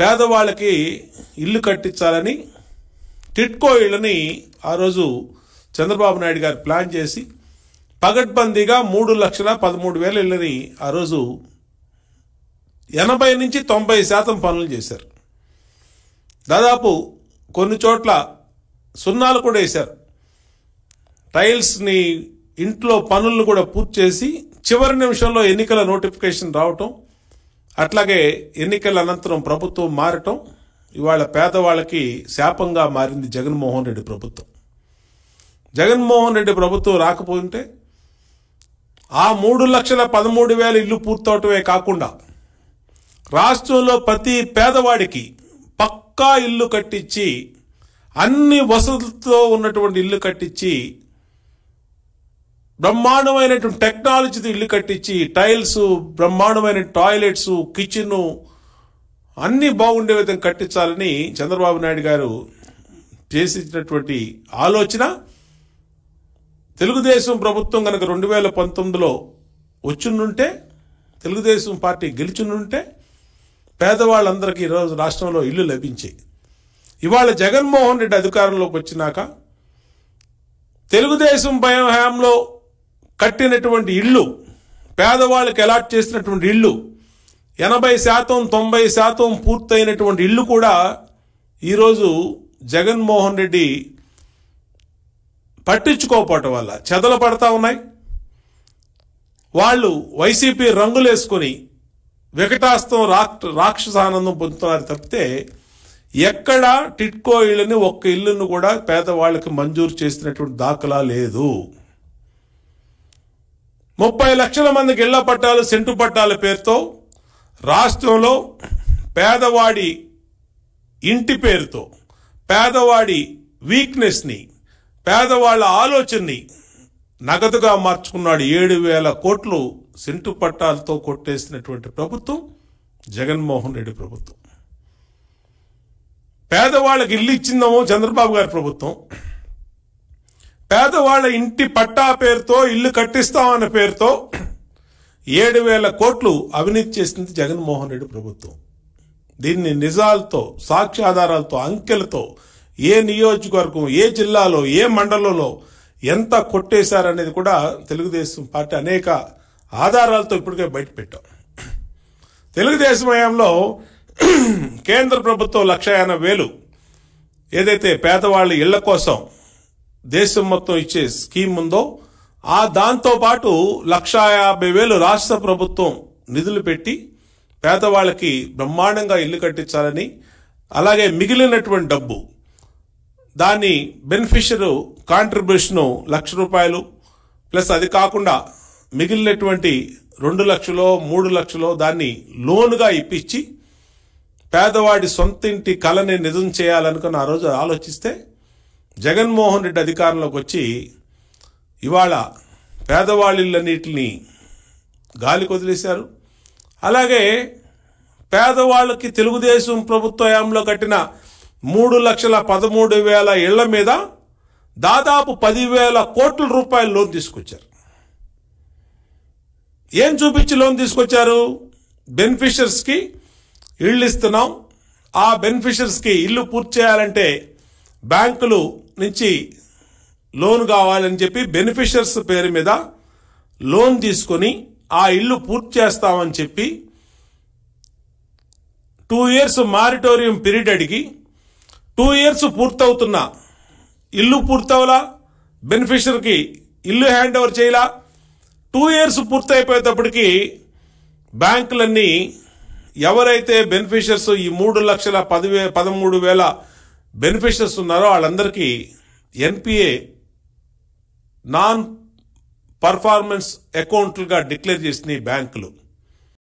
పేదవాళ్ళకి ఇల్లు కట్టించాలని టిట్కో ఇళ్ళని ఆ రోజు చంద్రబాబు నాయుడు గారు ప్లాన్ చేసి పగడ్బందీగా మూడు లక్షల పదమూడు వేల ఇళ్ళని ఆ రోజు ఎనభై నుంచి తొంభై శాతం పనులు చేశారు దాదాపు కొన్ని చోట్ల సున్నాలు కూడా వేశారు టైల్స్ని ఇంట్లో పనులను కూడా పూర్తి చేసి చివరి నిమిషంలో ఎన్నికల నోటిఫికేషన్ రావటం అట్లాగే ఎన్నికల అనంతరం ప్రభుత్వం మారటం ఇవాళ పేదవాళ్ళకి శాపంగా మారింది జగన్మోహన్ రెడ్డి ప్రభుత్వం జగన్మోహన్ రెడ్డి ప్రభుత్వం రాకపోతే ఆ మూడు లక్షల పదమూడు వేల ఇల్లు పూర్తవటమే కాకుండా రాష్ట్రంలో ప్రతి పేదవాడికి పక్కా ఇల్లు కట్టించి అన్ని వసతులతో ఉన్నటువంటి ఇల్లు కట్టించి బ్రహ్మాండమైనటువంటి టెక్నాలజీతో ఇల్లు కట్టించి టైల్స్ బ్రహ్మాండమైన టాయిలెట్స్ కిచెన్ అన్నీ బాగుండే విధంగా కట్టించాలని చంద్రబాబు నాయుడు గారు చేసినటువంటి ఆలోచన తెలుగుదేశం ప్రభుత్వం కనుక రెండు వేల పంతొమ్మిదిలో వచ్చిండుంటే తెలుగుదేశం పార్టీ గెలిచిండుంటే పేదవాళ్ళందరికీ ఈరోజు రాష్ట్రంలో ఇల్లు లభించే ఇవాళ జగన్మోహన్ రెడ్డి అధికారంలోకి వచ్చినాక తెలుగుదేశం భయం హయాంలో కట్టినటువంటి ఇళ్ళు పేదవాళ్ళకి అలాట్ చేసినటువంటి ఇళ్ళు ఎనభై శాతం తొంభై శాతం పూర్తయినటువంటి ఇల్లు కూడా ఈరోజు జగన్మోహన్ రెడ్డి పట్టించుకోకపోవటం వల్ల చెదలు పడతా ఉన్నాయి వాళ్ళు వైసీపీ రంగులేసుకొని వికటాస్తం రాక్షస ఆనందం పొందుతున్నారు తప్పితే ఎక్కడ టిట్కో ఇళ్ళని ఒక్క ఇల్లును కూడా పేదవాళ్ళకి మంజూరు చేసినటువంటి దాఖలా లేదు ముప్పై లక్షల మందికి ఇళ్ల పట్టాలు సెంటు పట్టాల పేరుతో రాష్ట్రంలో పేదవాడి ఇంటి పేరుతో పేదవాడి వీక్నెస్ని పేదవాళ్ళ ఆలోచనని నగదుగా మార్చుకున్నాడు ఏడు వేల కోట్లు సెంటు పట్టాలతో కొట్టేసినటువంటి ప్రభుత్వం జగన్మోహన్ రెడ్డి ప్రభుత్వం పేదవాళ్ళకి ఇల్లు ఇచ్చిందేమో చంద్రబాబు గారి ప్రభుత్వం పేదవాళ్ల ఇంటి పట్టా పేరుతో ఇల్లు కట్టిస్తామన్న పేరుతో ఏడు వేల కోట్లు అవినీతి చేసింది జగన్మోహన్ రెడ్డి ప్రభుత్వం దీన్ని నిజాలతో సాక్ష్యాధారాలతో అంకెలతో ఏ నియోజకవర్గం ఏ జిల్లాలో ఏ మండలంలో ఎంత కొట్టేశారనేది కూడా తెలుగుదేశం పార్టీ అనేక ఆధారాలతో ఇప్పటికే బయటపెట్టాం తెలుగుదేశం హయాంలో కేంద్ర ప్రభుత్వం లక్ష ఏదైతే పేదవాళ్ళ ఇళ్ల కోసం దేశం మొత్తం ఇచ్చే స్కీమ్ ఉందో ఆ దాంతో పాటు లక్షా యాభై వేలు రాష్ట్ర ప్రభుత్వం నిధులు పెట్టి పేదవాళ్ళకి బ్రహ్మాండంగా ఇల్లు కట్టించాలని అలాగే మిగిలినటువంటి డబ్బు దాని బెనిఫిషియర్ కాంట్రిబ్యూషను లక్ష రూపాయలు ప్లస్ అది కాకుండా మిగిలినటువంటి రెండు లక్షలో మూడు లక్షలో దాన్ని లోనుగా ఇప్పించి పేదవాడి సొంత ఇంటి కళని నిజం చేయాలనుకుని ఆ రోజు ఆలోచిస్తే జగన్మోహన్ రెడ్డి అధికారంలోకి వచ్చి ఇవాళ పేదవాళ్ళన్నిటిని గాలికి వదిలేశారు అలాగే పేదవాళ్ళకి తెలుగుదేశం ప్రభుత్వ హయాంలో కట్టిన మూడు లక్షల పదమూడు వేల ఇళ్ల మీద దాదాపు పదివేల కోట్ల రూపాయలు లోన్ తీసుకొచ్చారు ఏం చూపించి లోన్ తీసుకొచ్చారు బెనిఫిషర్స్కి ఇళ్ళు ఇస్తున్నాం ఆ బెనిఫిషర్స్కి ఇల్లు పూర్తి చేయాలంటే బ్యాంకులు నుంచి లోన్ కావాలని చెప్పి బెనిఫిషర్స్ పేరు మీద లోన్ తీసుకొని ఆ ఇల్లు పూర్తి చేస్తామని చెప్పి టూ ఇయర్స్ మారిటోరియం పీరియడ్ అడిగి టూ ఇయర్స్ పూర్తవుతున్నా ఇల్లు పూర్తవలా బెనిఫిషరీకి ఇల్లు హ్యాండ్ ఓవర్ చేయాలా టూ ఇయర్స్ పూర్తయిపోయేటప్పటికి బ్యాంకులన్నీ ఎవరైతే బెనిఫిషర్స్ ఈ మూడు లక్షల పదివే పదమూడు వేల బెనిఫిషియర్స్ ఉన్నారో వాళ్ళందరికీ ఎన్పిఏ నాన్ పర్ఫార్మెన్స్ అకౌంట్లుగా డిక్లేర్ చేసినాయి బ్యాంకులు